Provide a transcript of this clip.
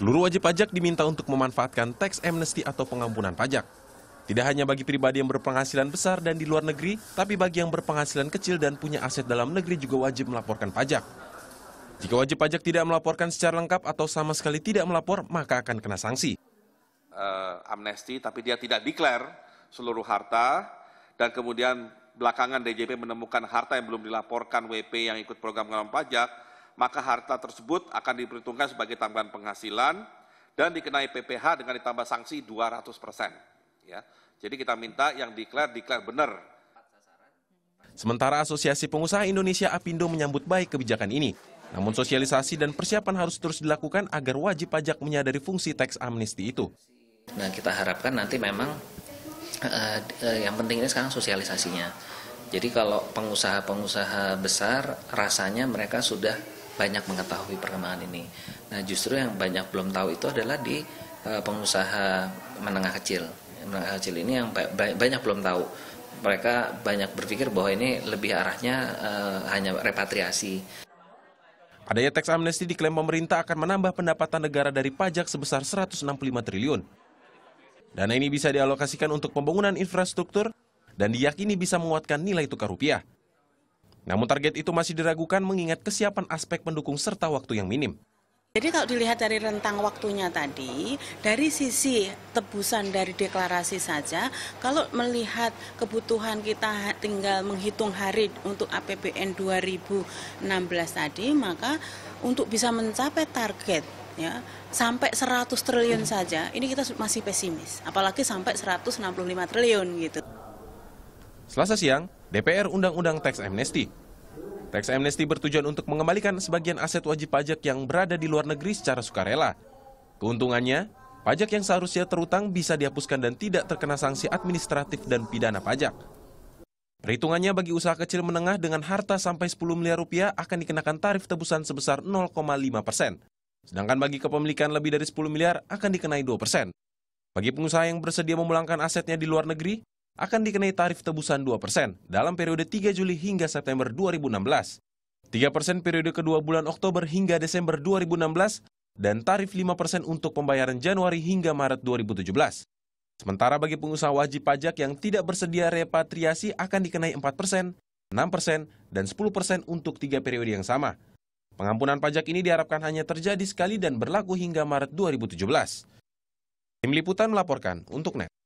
Seluruh wajib pajak diminta untuk memanfaatkan tax amnesty atau pengampunan pajak. Tidak hanya bagi pribadi yang berpenghasilan besar dan di luar negeri, tapi bagi yang berpenghasilan kecil dan punya aset dalam negeri juga wajib melaporkan pajak. Jika wajib pajak tidak melaporkan secara lengkap atau sama sekali tidak melapor, maka akan kena sanksi. Uh, eh, amnesti, tapi dia tidak declare seluruh harta, dan kemudian belakangan DJP menemukan harta yang belum dilaporkan WP yang ikut program pengampunan pajak, maka harta tersebut akan diperhitungkan sebagai tambahan penghasilan dan dikenai PPH dengan ditambah sanksi 200 persen. Ya, jadi kita minta yang declare, declare benar. Sementara Asosiasi Pengusaha Indonesia Apindo menyambut baik kebijakan ini. Namun sosialisasi dan persiapan harus terus dilakukan agar wajib pajak menyadari fungsi teks amnesti itu. Nah, kita harapkan nanti memang uh, uh, yang penting ini sekarang sosialisasinya. Jadi kalau pengusaha-pengusaha besar rasanya mereka sudah banyak mengetahui perkembangan ini. Nah, justru yang banyak belum tahu itu adalah di e, pengusaha menengah kecil. Menengah kecil ini yang ba ba banyak belum tahu. Mereka banyak berpikir bahwa ini lebih arahnya e, hanya repatriasi. Adanya teks amnesti diklaim pemerintah akan menambah pendapatan negara dari pajak sebesar 165 triliun. Dana ini bisa dialokasikan untuk pembangunan infrastruktur dan diyakini bisa menguatkan nilai tukar rupiah. Namun target itu masih diragukan mengingat kesiapan aspek pendukung serta waktu yang minim. Jadi kalau dilihat dari rentang waktunya tadi, dari sisi tebusan dari deklarasi saja, kalau melihat kebutuhan kita tinggal menghitung hari untuk APBN 2016 tadi, maka untuk bisa mencapai target ya sampai 100 triliun saja, ini kita masih pesimis, apalagi sampai 165 triliun gitu. Selasa siang, DPR Undang-Undang Teks Amnesty. Teks Amnesty bertujuan untuk mengembalikan sebagian aset wajib pajak yang berada di luar negeri secara sukarela. Keuntungannya, pajak yang seharusnya terutang bisa dihapuskan dan tidak terkena sanksi administratif dan pidana pajak. Perhitungannya bagi usaha kecil menengah dengan harta sampai 10 miliar rupiah akan dikenakan tarif tebusan sebesar 0,5 persen. Sedangkan bagi kepemilikan lebih dari 10 miliar akan dikenai 2 persen. Bagi pengusaha yang bersedia memulangkan asetnya di luar negeri, akan dikenai tarif tebusan 2 persen dalam periode 3 Juli hingga September 2016, 3 persen periode kedua bulan Oktober hingga Desember 2016, dan tarif 5 persen untuk pembayaran Januari hingga Maret 2017. Sementara bagi pengusaha wajib pajak yang tidak bersedia repatriasi akan dikenai 4 persen, 6 persen, dan 10 persen untuk tiga periode yang sama. Pengampunan pajak ini diharapkan hanya terjadi sekali dan berlaku hingga Maret 2017. Tim Liputan melaporkan untuk NET.